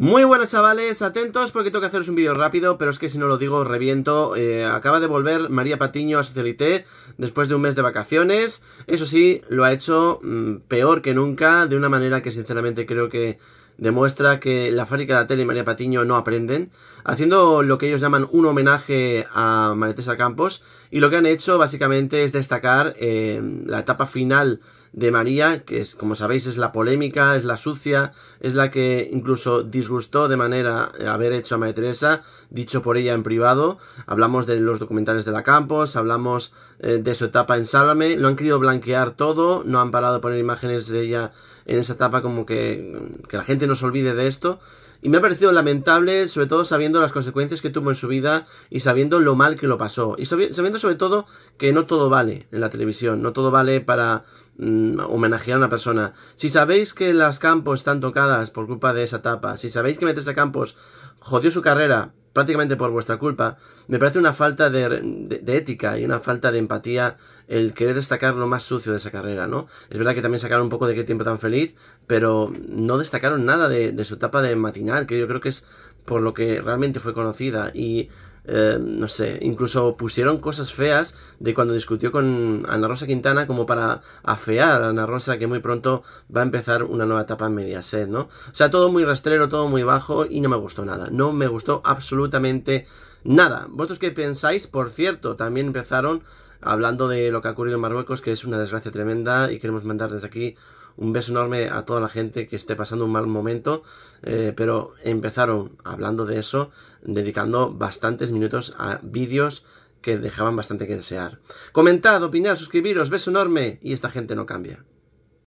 Muy buenas chavales, atentos porque tengo que haceros un vídeo rápido, pero es que si no lo digo reviento. Eh, acaba de volver María Patiño a Socialité después de un mes de vacaciones. Eso sí, lo ha hecho mm, peor que nunca, de una manera que sinceramente creo que demuestra que la fábrica de la tele y María Patiño no aprenden, haciendo lo que ellos llaman un homenaje a María Campos. Y lo que han hecho básicamente es destacar eh, la etapa final de María, que es, como sabéis, es la polémica, es la sucia, es la que incluso disgustó de manera eh, haber hecho a María Teresa, dicho por ella en privado. Hablamos de los documentales de la Campos, hablamos eh, de su etapa en Sálvame, lo han querido blanquear todo, no han parado de poner imágenes de ella en esa etapa como que, que la gente no se olvide de esto. Y me ha parecido lamentable, sobre todo sabiendo las consecuencias que tuvo en su vida y sabiendo lo mal que lo pasó. Y sabiendo sobre todo que no todo vale en la televisión, no todo vale para mm, homenajear a una persona. Si sabéis que las campos están tocadas por culpa de esa tapa, si sabéis que meterse a campos jodió su carrera, prácticamente por vuestra culpa, me parece una falta de, ética y una falta de empatía el querer destacar lo más sucio de esa carrera, ¿no? Es verdad que también sacaron un poco de qué tiempo tan feliz, pero no destacaron nada de, de su etapa de matinal, que yo creo que es por lo que realmente fue conocida y eh, no sé, incluso pusieron cosas feas de cuando discutió con Ana Rosa Quintana como para afear a Ana Rosa que muy pronto va a empezar una nueva etapa en Mediaset, ¿no? O sea, todo muy rastrero, todo muy bajo y no me gustó nada, no me gustó absolutamente nada. ¿Vosotros qué pensáis? Por cierto, también empezaron hablando de lo que ha ocurrido en Marruecos, que es una desgracia tremenda y queremos mandar desde aquí un beso enorme a toda la gente que esté pasando un mal momento, eh, pero empezaron hablando de eso, dedicando bastantes minutos a vídeos que dejaban bastante que desear. Comentad, opinad, suscribiros, beso enorme y esta gente no cambia.